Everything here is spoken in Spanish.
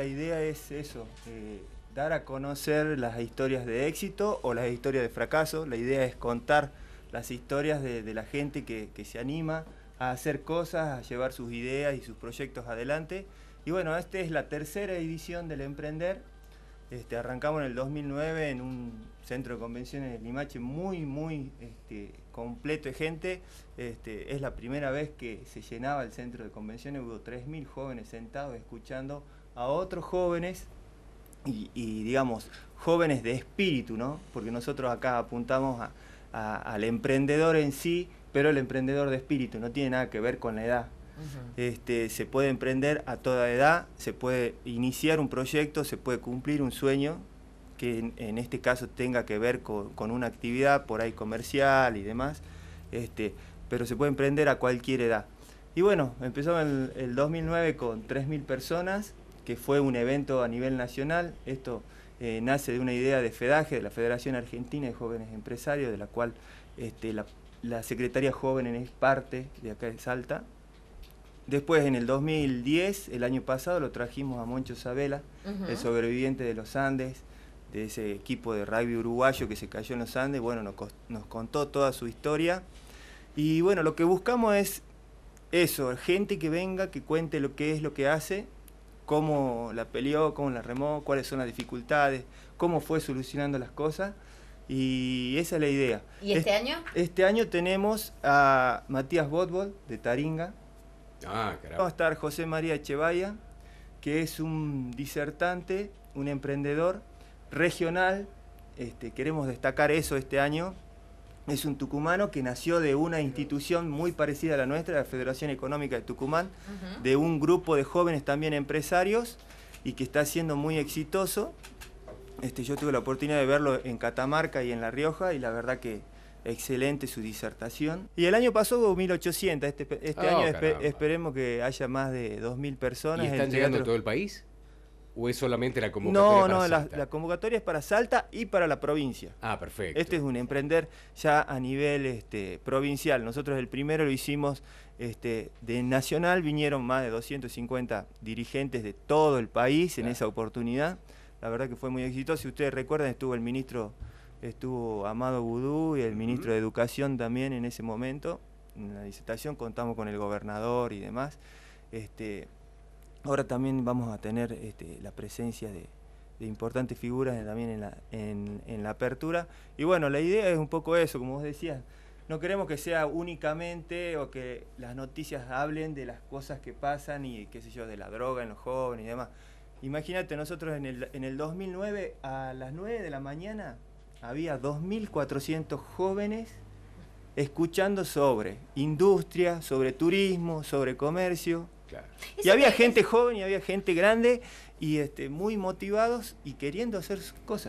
la idea es eso, eh, dar a conocer las historias de éxito o las historias de fracaso. La idea es contar las historias de, la gente que, se anima a hacer cosas, a llevar sus ideas y sus proyectos adelante. Y bueno, esta es la tercera edición del Emprender. Este, arrancamos en el 2009 en un centro de convenciones de Limache muy, muy este, completo de gente. Este, es la primera vez que se llenaba el centro de convenciones, hubo 3.000 jóvenes sentados escuchando a otros jóvenes y, digamos, jóvenes de espíritu, ¿no? Porque nosotros acá apuntamos al emprendedor en sí, pero el emprendedor de espíritu no tiene nada que ver con la edad. Este, se puede emprender a toda edad, se puede iniciar un proyecto, se puede cumplir un sueño que en, este caso tenga que ver con, una actividad por ahí comercial y demás, este, pero se puede emprender a cualquier edad. Y bueno, empezó en el, el 2009 con 3.000 personas que fue un evento a nivel nacional. Esto eh, nace de una idea de fedaje de la Federación Argentina de Jóvenes Empresarios, de la cual este, la, Secretaría Joven es parte de acá de Salta. Después, en el 2010, el año pasado, lo trajimos a Moncho Sabela, el sobreviviente de los Andes, de ese equipo de rugby uruguayo que se cayó en los Andes. Bueno, nos, nos contó toda su historia. Y bueno, lo que buscamos es eso, gente que venga, que cuente lo que es, lo que hace cómo la peleó, cómo la remó, cuáles son las dificultades, cómo fue solucionando las cosas. Y esa es la idea. ¿Y este año? Este año tenemos a Matías Botbol de Taringa. Ah, carajo. Va a estar José María Chevalla, que es un disertante, un emprendedor regional. Este, queremos destacar eso este año, es un tucumano que nació de una institución muy parecida a la nuestra, la Federación Económica de Tucumán, de un grupo de jóvenes también empresarios y que está siendo muy exitoso. Este, yo tuve la oportunidad de verlo en Catamarca y en La Rioja y la verdad que excelente su disertación. Y el año pasado 1.800, este, este oh, año esperemos que haya más de 2.000 personas. ¿Y están llegando todo el país? ¿O es solamente la convocatoria? No, no, La, convocatoria es para Salta y para la provincia. Ah, perfecto. Este es un emprender ya a nivel este, provincial. Nosotros el primero lo hicimos este, de nacional, vinieron más de 250 dirigentes de todo el país en esa oportunidad. La verdad que fue muy exitoso. Si ustedes recuerdan, estuvo el ministro, estuvo Amado Gudú y el ministro de Educación también en ese momento. En la disertación contamos con el gobernador y demás. Este, Ahora también vamos a tener este, la presencia de, importantes figuras también en la, apertura. Y bueno, la idea es un poco eso, como vos decías, no queremos que sea únicamente o que las noticias hablen de las cosas que pasan y qué sé yo, de la droga en los jóvenes y demás. Imagínate, nosotros en el, en el 2009 a las 9 de la mañana había 2.400 jóvenes escuchando sobre industria, sobre turismo, sobre comercio. Y había gente joven y había gente grande y este, muy motivados y queriendo hacer cosas.